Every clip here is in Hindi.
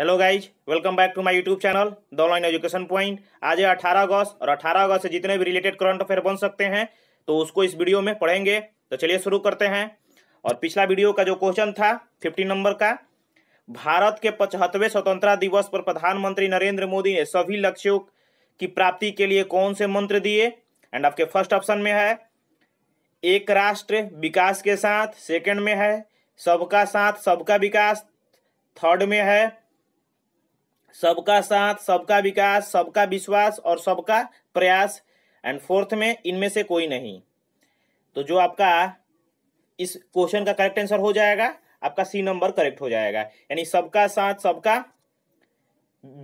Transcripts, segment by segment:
hello guys welcome back to my YouTube channel the online education point आज है अठारह अगस्त और अठारह अगस्त से जितने भी रिलेटेड करंट अफेयर बन सकते हैं तो उसको इस वीडियो में पढ़ेंगे तो चलिए शुरू करते हैं और पिछला वीडियो का जो क्वेश्चन था फिफ्टी नंबर का भारत के पचहत्तरवें स्वतंत्रता दिवस पर प्रधानमंत्री नरेंद्र मोदी ने सभी लक्ष्यों की प्राप्ति के लिए कौन से मंत्र दिए एंड आपके फर्स्ट ऑप्शन में है एक राष्ट्र विकास के साथ सेकेंड में है सबका साथ सबका विकास थर्ड में है सबका साथ सबका विकास सबका विश्वास और सबका प्रयास एंड फोर्थ में इनमें से कोई नहीं तो जो आपका इस क्वेश्चन का करेक्ट आंसर हो जाएगा आपका सी नंबर करेक्ट हो जाएगा यानी सबका साथ सबका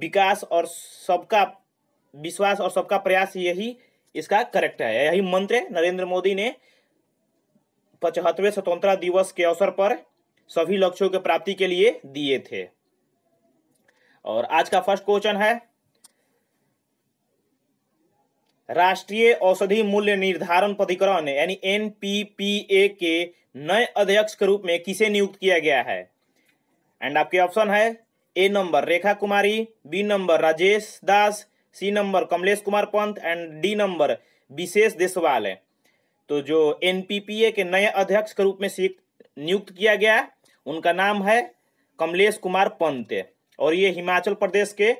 विकास और सबका विश्वास और सबका प्रयास यही इसका करेक्ट है यही मंत्र नरेंद्र मोदी ने पचहत्तरवें स्वतंत्रता दिवस के अवसर पर सभी लक्ष्यों के प्राप्ति के लिए दिए थे और आज का फर्स्ट क्वेश्चन है राष्ट्रीय औषधि मूल्य निर्धारण प्राधिकरण यानी एनपीपीए के नए अध्यक्ष के रूप में किसे नियुक्त किया गया है एंड आपके ऑप्शन है A number Rekha Kumari B number Rajesh Das C number Kamlesh Kumar Pant and D number Vishesh Deswal है तो जो एनपीपीए के नए अध्यक्ष के रूप में नियुक्त किया गया उनका नाम है कमलेश कुमार पंत और ये हिमाचल प्रदेश के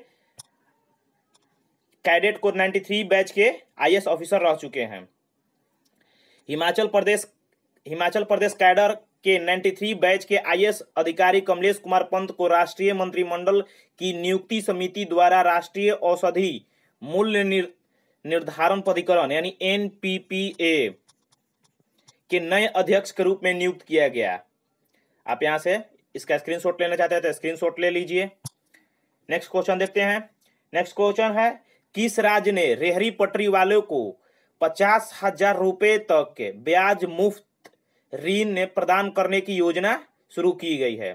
कैडेट कोर 93 बैच के आईएएस ऑफिसर रह चुके हैं हिमाचल प्रदेश हिमाचल प्रदेश कैडर के 93 बैच के आईएएस अधिकारी कमलेश कुमार पंत को राष्ट्रीय मंत्रिमंडल की नियुक्ति समिति द्वारा राष्ट्रीय औषधि मूल्य निर, निर्धारण प्राधिकरण यानी एनपीपीए के नए अध्यक्ष के रूप में नियुक्त किया गया आप यहां से इसका स्क्रीनशॉट लेना चाहते हैं तो स्क्रीनशॉट ले लीजिए नेक्स्ट क्वेश्चन देखते हैं नेक्स्ट क्वेश्चन है किस राज्य ने रेहरी पटरी वालों को पचास हजार रुपए तक के ब्याज मुफ्त ऋण ने प्रदान करने की योजना शुरू की गई है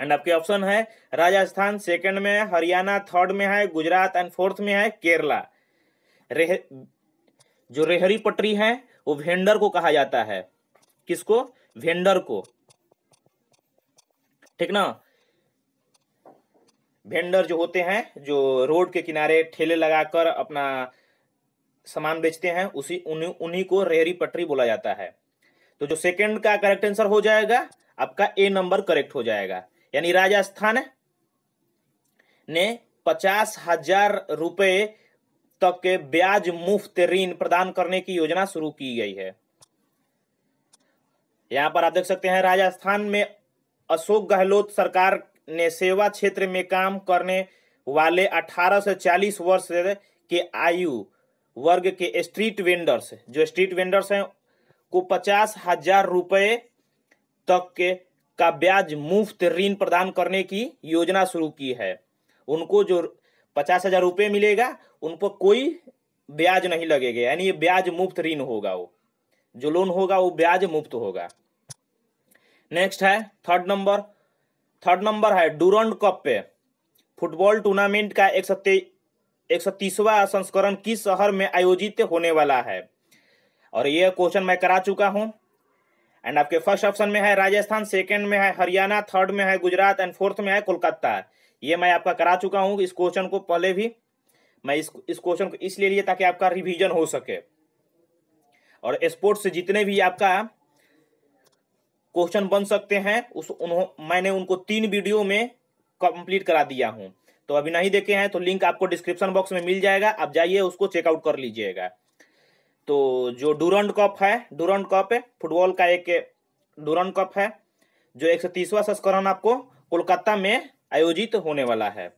एंड आपके ऑप्शन है राजस्थान सेकंड में है हरियाणा थर्ड में है गुजरात एंड फोर्थ में है केरला रेह जो रेहरी पटरी है वो वेंडर को कहा जाता है किसको वेंडर को ठीक ना वेंडर जो होते हैं जो रोड के किनारे ठेले लगाकर अपना सामान बेचते हैं उसी उन्हीं को रेहरी पटरी बोला जाता है तो जो सेकंड का करेक्ट आंसर हो जाएगा आपका ए नंबर करेक्ट हो जाएगा यानी राजस्थान ने पचास हजार रुपए तक के ब्याज मुफ्त ऋण प्रदान करने की योजना शुरू की गई है यहां पर आप देख सकते हैं राजस्थान में अशोक गहलोत सरकार ने सेवा क्षेत्र में काम करने वाले 18 से 40 वर्ष के आयु वर्ग के स्ट्रीट वेंडर्स जो स्ट्रीट वेंडर्स हैं को पचास हजार रुपये तक के का ब्याज मुफ्त ऋण प्रदान करने की योजना शुरू की है उनको जो पचास हजार रुपये मिलेगा उन पर कोई ब्याज नहीं लगेगा यानी ये ब्याज मुफ्त ऋण होगा वो जो लोन होगा वो ब्याज मुफ्त होगा नेक्स्ट है थर्ड नंबर थर्ड नंबर है डूरंड कप पे फुटबॉल टूर्नामेंट का एक सौ एक सौ तीसवा संस्करण किस शहर में आयोजित होने वाला है और यह क्वेश्चन मैं करा चुका हूं एंड आपके फर्स्ट ऑप्शन में है राजस्थान सेकंड में है हरियाणा थर्ड में है गुजरात एंड फोर्थ में है कोलकाता ये मैं आपका करा चुका हूं इस क्वेश्चन को पहले भी मैं इस इस क्वेश्चन को इसलिए लिए ताकि आपका रिवीजन हो सके और स्पोर्ट्स से जितने भी आपका क्वेश्चन बन सकते हैं उस उन्हों मैंने उनको तीन वीडियो में कंप्लीट करा दिया हूं तो अभी नहीं देखे हैं तो लिंक आपको डिस्क्रिप्शन बॉक्स में मिल जाएगा आप जाइए उसको चेकआउट कर लीजिएगा तो जो डूरंड कप है डूरंड कप फुटबॉल का एक डूरंड कप है जो एक सौ तीसवा संस्करण आपको कोलकाता में आयोजित होने वाला है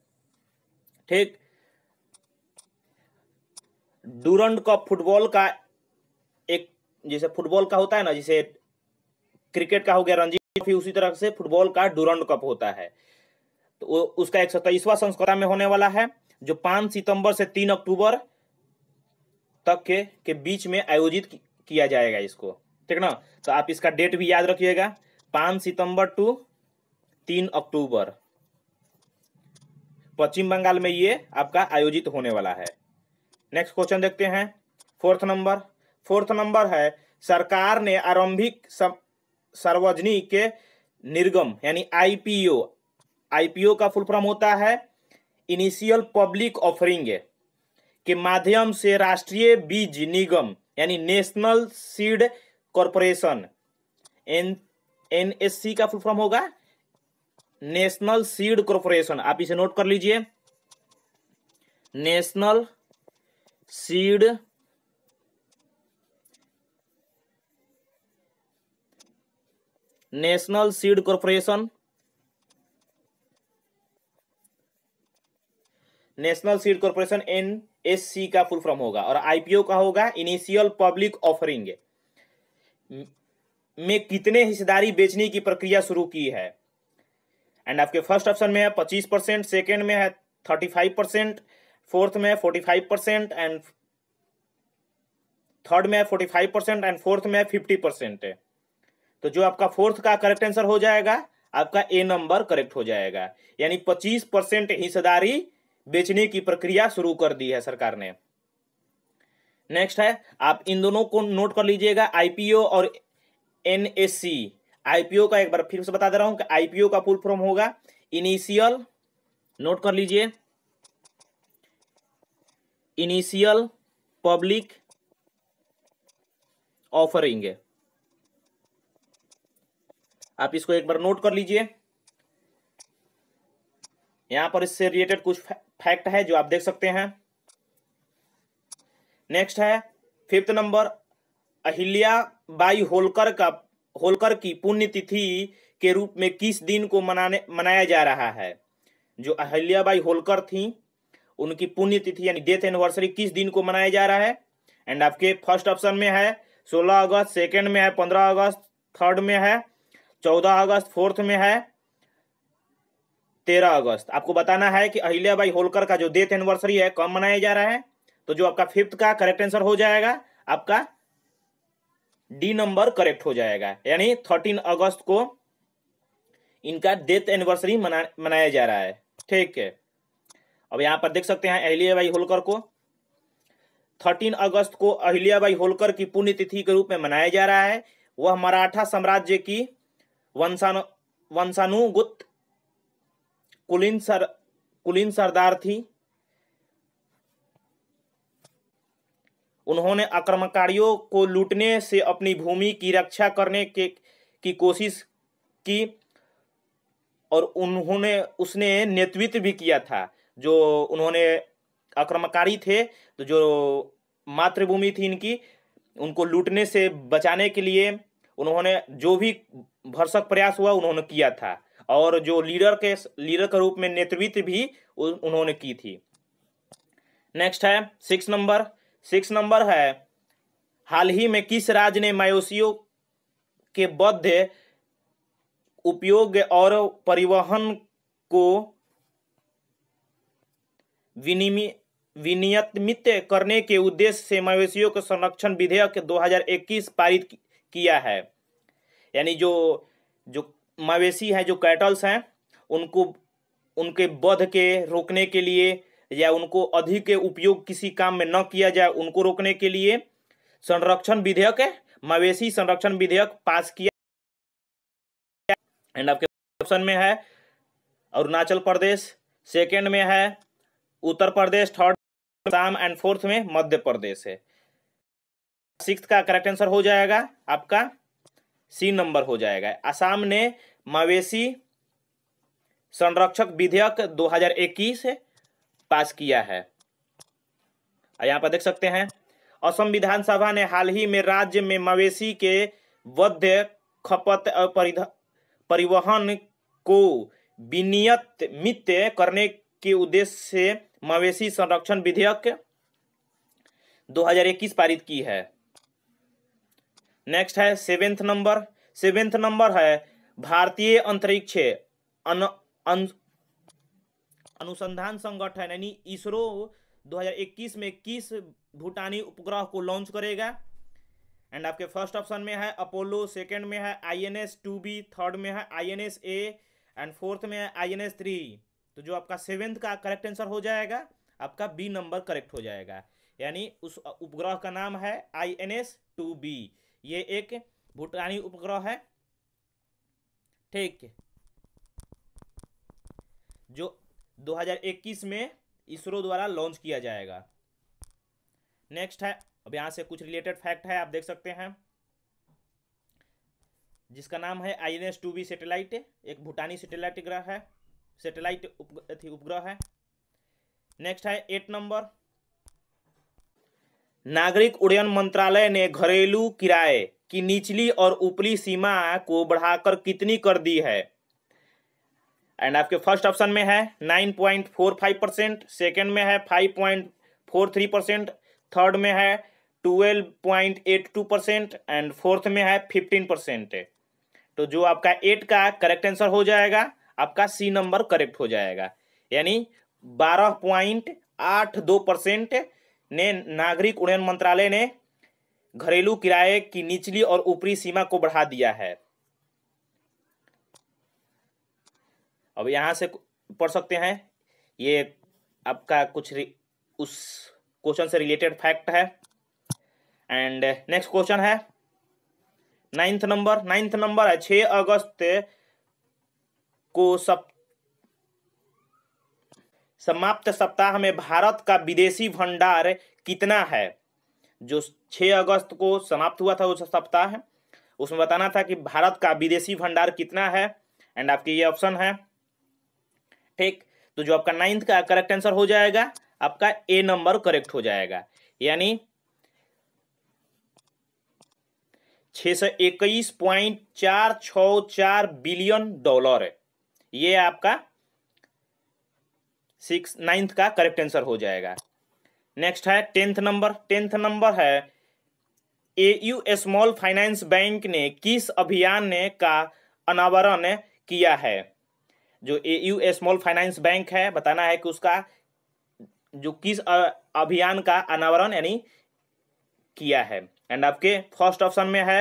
ठीक डूरंड कप फुटबॉल का एक जैसे फुटबॉल का होता है ना जिसे क्रिकेट का हो गया रणजी ट्रॉफी उसी तरह से फुटबॉल का डूरंड कप होता है तो उसका एक सत्ताईसवां संस्करण में होने वाला है जो पांच सितंबर से तीन अक्टूबर तक के, के बीच में आयोजित किया जाएगा इसको ठीक ना तो आप इसका डेट भी याद रखिएगा पांच सितंबर टू तीन अक्टूबर पश्चिम बंगाल में ये आपका आयोजित होने वाला है नेक्स्ट क्वेश्चन देखते हैं फोर्थ नंबर फोर्थ नंबर है सरकार ने आरंभिक सार्वजनिक निर्गम यानी आईपीओ आईपीओ का फुल फॉर्म होता है इनिशियल पब्लिक ऑफरिंग के माध्यम से राष्ट्रीय बीज निगम यानी national seed corporation N NSC का फुल फॉर्म होगा नेशनल सीड कॉरपोरेशन आप इसे नोट कर लीजिए national seed national seed corporation national seed corporation N S C का फुल फॉर्म होगा और आईपीओ का होगा इनिशियल पब्लिक ऑफरिंग में कितने हिस्सेदारी बेचने की प्रक्रिया शुरू की है एंड आपके फर्स्ट ऑप्शन में है पच्चीस परसेंट सेकेंड में है थर्टी फाइव परसेंट फोर्थ में forty five percent and third में forty five percent and fourth में फिफ्टी परसेंट है तो जो आपका फोर्थ का करेक्ट आंसर हो जाएगा आपका ए नंबर करेक्ट हो जाएगा यानी पच्चीस परसेंट हिस्सेदारी बेचने की प्रक्रिया शुरू कर दी है सरकार ने नेक्स्ट है आप इन दोनों को नोट कर लीजिएगा आईपीओ और एनएससी आईपीओ का एक बार फिर से बता दे रहा हूं कि आईपीओ का फुल फॉर्म होगा इनिशियल नोट कर लीजिए इनिशियल पब्लिक ऑफरिंग है आप इसको एक बार नोट कर लीजिए यहां पर इससे रिलेटेड कुछ फैक्ट है जो आप देख सकते हैं नेक्स्ट है फिफ्थ नंबर अहिल्या बाई होलकर का होलकर की पुण्यतिथि के रूप में किस दिन को मनाने मनाया जा रहा है जो अहिल्याबाई होलकर थी उनकी पुण्यतिथि यानी डेथ एनिवर्सरी किस दिन को मनाया जा रहा है एंड आपके फर्स्ट ऑप्शन में है सोलह अगस्त सेकेंड में है पंद्रह अगस्त थर्ड में है चौदह अगस्त फोर्थ में है तेरह अगस्त आपको बताना है कि अहिल्या होलकर का जो डेथ एनिवर्सरी है कब मनाया जा रहा है तो जो आपका फिफ्थ का करेक्ट आंसर हो जाएगा आपका डी नंबर करेक्ट हो जाएगा यानी थर्टीन अगस्त को इनका डेथ एनिवर्सरी मना, मनाया जा रहा है ठीक है अब यहां पर देख सकते हैं अहिल्या भाई होलकर को थर्टीन अगस्त को अहिल्या होलकर की पुण्यतिथि के रूप में मनाया जा रहा है वह मराठा साम्राज्य की वंशानुगुत कुलीन सर कुलीन सरदार थी उन्होंने आक्रमणकारियों को लूटने से अपनी भूमि की रक्षा करने के की कोशिश की और उन्होंने उसने नेतृत्व भी किया था जो उन्होंने आक्रमणकारी थे तो जो मातृभूमि थी इनकी उनको लूटने से बचाने के लिए उन्होंने जो भी भरसक प्रयास हुआ उन्होंने किया था और जो लीडर के लीडर के रूप में नेतृत्व भी उन्होंने की थी नेक्स्ट है सिक्स नंबर सिक्स नंबर है हाल ही में किस राज्य ने मायोसियों के बद्ध उपयोग और परिवहन को विनियमित करने के उद्देश्य से मवेशियों के संरक्षण विधेयक 2021 पारित किया है यानी जो जो मवेशी हैं जो कैटल्स हैं उनको उनके बध के रोकने के लिए या उनको अधिक उपयोग किसी काम में न किया जाए उनको रोकने के लिए संरक्षण विधेयक है मवेशी संरक्षण विधेयक पास किया एंड आपके ऑप्शन में है अरुणाचल प्रदेश सेकेंड में है Uttar Pradesh third Assam and fourth में मध्य प्रदेश है सिक्स का करेक्ट आंसर हो जाएगा आपका सी नंबर हो जाएगा असम ने मवेशी संरक्षक विधेयक 2021 पास किया है यहाँ पर देख सकते हैं असम विधानसभा ने हाल ही में राज्य में मवेशी के वध्य खपत परिवहन को विनियत मित करने के उद्देश्य से मवेशी संरक्षण विधेयक 2021 पारित की है नेक्स्ट है सेवेंथ नंबर सेवेंथ नंबर है भारतीय अंतरिक्ष अन, अन, अनुसंधान संगठन यानी इसरो 2021 में किस भूटानी उपग्रह को लॉन्च करेगा एंड आपके फर्स्ट ऑप्शन में है अपोलो सेकेंड में है I N S two B third में है I N S A and fourth में है आई एन एस थ्री तो जो आपका सेवेंथ का करेक्ट आंसर हो जाएगा आपका बी नंबर करेक्ट हो जाएगा यानी उस उपग्रह का नाम है I N S two B ये एक भूटानी उपग्रह है ठीक जो 2021 में इसरो द्वारा लॉन्च किया जाएगा नेक्स्ट है अब यहां से कुछ रिलेटेड फैक्ट है आप देख सकते हैं जिसका नाम है I N S two B satellite एक भूटानी सेटेलाइट ग्रह है सेटेलाइट उपग्रह है नेक्स्ट है एट नंबर नागरिक उड्डयन मंत्रालय ने घरेलू किराए की निचली और ऊपरी सीमा को बढ़ाकर कितनी कर दी है एंड आपके फर्स्ट ऑप्शन में है nine point four five percent second में है five point four three percent third में है twelve point eight two percent and fourth में है फिफ्टीन परसेंट तो जो आपका एट का करेक्ट आंसर हो जाएगा आपका सी नंबर करेक्ट हो जाएगा यानी बारह पॉइंट आठ दो परसेंट ने नागरिक उड्डयन मंत्रालय ने घरेलू किराए की निचली और ऊपरी सीमा को बढ़ा दिया है अब यहां से पढ़ सकते हैं ये आपका कुछ उस क्वेश्चन से रिलेटेड फैक्ट है एंड नेक्स्ट क्वेश्चन है नाइन्थ नंबर नाइन्थ नंबर है छह अगस्त को सप्ताह समाप्त सप्ताह में भारत का विदेशी भंडार कितना है जो 6 अगस्त को समाप्त हुआ था उस सप्ताह उसमें बताना था कि भारत का विदेशी भंडार कितना है एंड आपके ये ऑप्शन है ठीक तो जो आपका नाइन्थ का करेक्ट आंसर हो जाएगा आपका ए नंबर करेक्ट हो जाएगा यानी छह सौ इक्कीस पॉइंट चार छ चार बिलियन डॉलर ये आपका सिक्स नाइन्थ का करेक्ट आंसर हो जाएगा नेक्स्ट है टेंथ नंबर टेंथ नंबर है A U small finance bank ने किस अभियान ने का अनावरण किया है जो A U small finance bank है बताना है कि उसका जो किस अभियान का अनावरण यानी किया है एंड आपके फर्स्ट ऑप्शन में है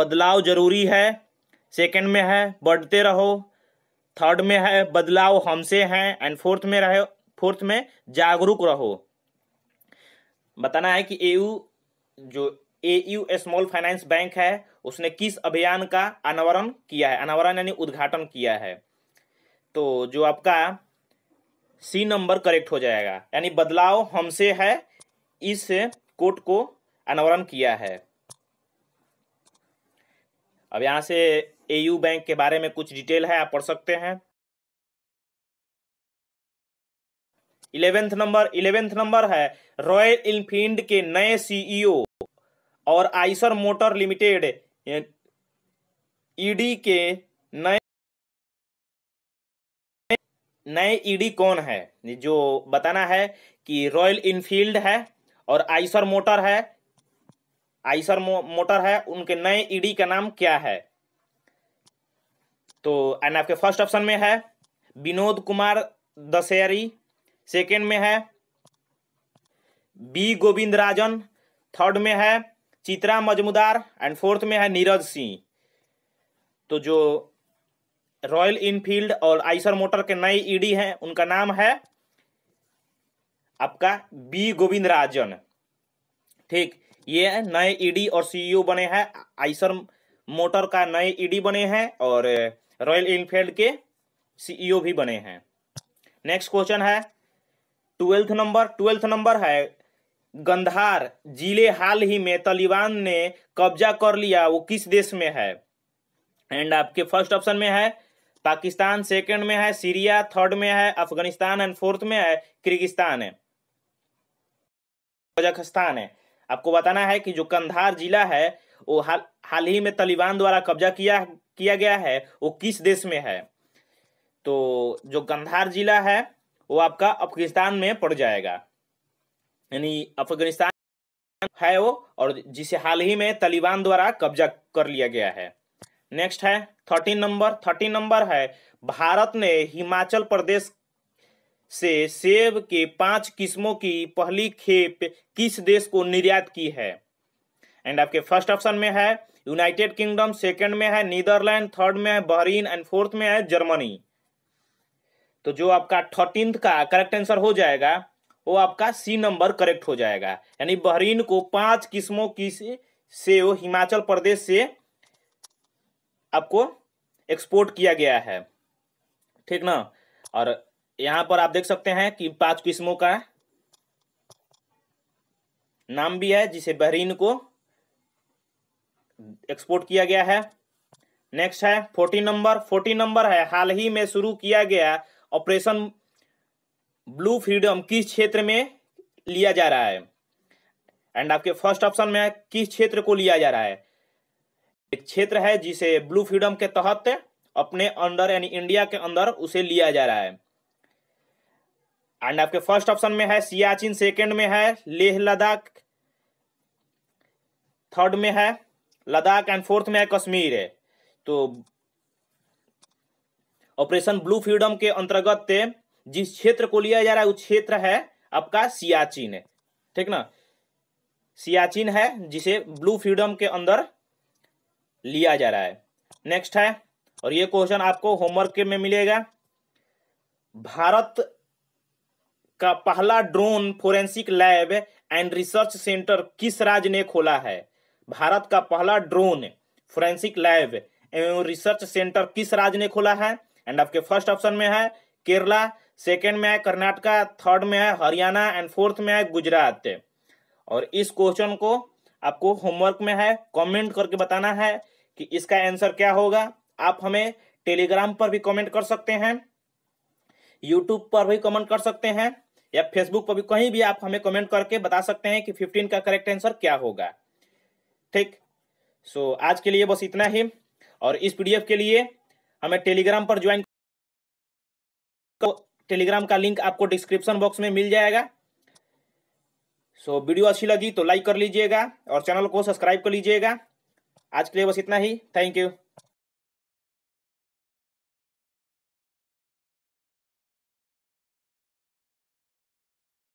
बदलाव जरूरी है सेकंड में है बढ़ते रहो थर्ड में है बदलाव हमसे हैं एंड फोर्थ में रहे फोर्थ में जागरूक रहो बताना है कि एयू जो एयू स्मॉल फाइनेंस बैंक है उसने किस अभियान का अनावरण किया है अनावरण यानी उद्घाटन किया है तो जो आपका सी नंबर करेक्ट हो जाएगा यानी बदलाव हमसे है इस कोट को अनावरण किया है अब यहाँ से एयू बैंक के बारे में कुछ डिटेल है आप पढ़ सकते हैं इलेवेंथ नंबर इलेवेंथ नंबर है रॉयल इनफील्ड के नए सीईओ e और आइसर मोटर लिमिटेड ईडी के नए नए ईडी e कौन है जो बताना है कि रॉयल इनफील्ड है और आइसर मोटर है आइसर मो, मोटर है उनके नए ईडी e का नाम क्या है तो एंड आपके फर्स्ट ऑप्शन में है विनोद कुमार दशहरी सेकेंड में है बी गोविंद राजन थर्ड में है चित्रा मजमुदार एंड फोर्थ में है नीरज सिंह तो जो रॉयल इनफील्ड और आइसर मोटर के नए ईडी e हैं उनका नाम है आपका बी गोविंद राजन ठीक ये नए ईडी e और सीईओ e बने हैं आइसर मोटर का नए ईडी बने हैं और रॉयल इनफील्ड के सीईओ e भी बने हैं नेक्स्ट क्वेश्चन है ट्वेल्थ नंबर ट्वेल्थ नंबर है गंधार जिले हाल ही में तालिबान ने कब्जा कर लिया वो किस देश में है एंड आपके फर्स्ट ऑप्शन में है पाकिस्तान सेकंड में है सीरिया थर्ड में है अफगानिस्तान एंड फोर्थ में है किर्गिस्तान है कजाखस्तान है आपको बताना है कि जो कंधार जिला है वो हाल हाल ही में तालिबान द्वारा कब्जा किया किया गया है वो किस देश में है तो जो गंधार जिला है वो आपका अफगानिस्तान में पड़ जाएगा यानी अफगानिस्तान है वो और जिसे हाल ही में तालिबान द्वारा कब्जा कर लिया गया है नेक्स्ट है थर्टीन नंबर थर्टीन नंबर है भारत ने हिमाचल प्रदेश से सेब के पांच किस्मों की पहली खेप किस देश को निर्यात की है एंड आपके फर्स्ट ऑप्शन में है यूनाइटेड किंगडम सेकंड में है नीदरलैंड थर्ड में है बहरीन एंड फोर्थ में है जर्मनी तो जो आपका थर्टीन का करेक्ट आंसर हो जाएगा वो आपका सी नंबर करेक्ट हो जाएगा यानी बहरीन को पांच किस्मों की से वो हिमाचल प्रदेश से आपको एक्सपोर्ट किया गया है ठीक ना और यहां पर आप देख सकते हैं कि पांच किस्मों का नाम भी है जिसे बहरीन को एक्सपोर्ट किया गया है नेक्स्ट है फोर्टीन नंबर फोर्टीन नंबर है हाल ही में शुरू किया गया ऑपरेशन ब्लू फ्रीडम किस क्षेत्र में लिया जा रहा है एंड आपके फर्स्ट ऑप्शन में किस क्षेत्र को लिया जा रहा है एक क्षेत्र है जिसे ब्लू फ्रीडम के तहत अपने अंडर यानी इंडिया के अंदर उसे लिया जा रहा है एंड आपके फर्स्ट ऑप्शन में है सियाचिन सेकंड में है लेह लद्दाख थर्ड में है लद्दाख एंड फोर्थ में है कश्मीर है तो ऑपरेशन ब्लू फ्रीडम के अंतर्गत जिस क्षेत्र को लिया जा रहा है उस क्षेत्र है आपका सियाचिन है ठीक ना सियाचिन है जिसे ब्लू फ्रीडम के अंदर लिया जा रहा है नेक्स्ट है और ये क्वेश्चन आपको होमवर्क में मिलेगा भारत का पहला drone forensic lab and research centre किस राज्य ने खोला है भारत का पहला ड्रोन फोरेंसिक लैब एवं रिसर्च सेंटर किस राज्य ने खोला है एंड आपके फर्स्ट ऑप्शन में है केरला सेकेंड में है कर्नाटका थर्ड में है हरियाणा एंड फोर्थ में है गुजरात और इस क्वेश्चन को आपको होमवर्क में है कमेंट करके बताना है कि इसका आंसर क्या होगा आप हमें टेलीग्राम पर भी कमेंट कर सकते हैं यूट्यूब पर भी कमेंट कर सकते हैं या फेसबुक पर भी कहीं भी आप हमें कमेंट करके बता सकते हैं कि 15 का करेक्ट आंसर क्या होगा ठीक सो आज के लिए बस इतना ही और इस पीडीएफ के लिए हमें टेलीग्राम पर ज्वाइन टेलीग्राम का लिंक आपको डिस्क्रिप्शन बॉक्स में मिल जाएगा सो so, वीडियो अच्छी लगी तो लाइक कर लीजिएगा और चैनल को सब्सक्राइब कर लीजिएगा आज के लिए बस इतना ही थैंक यू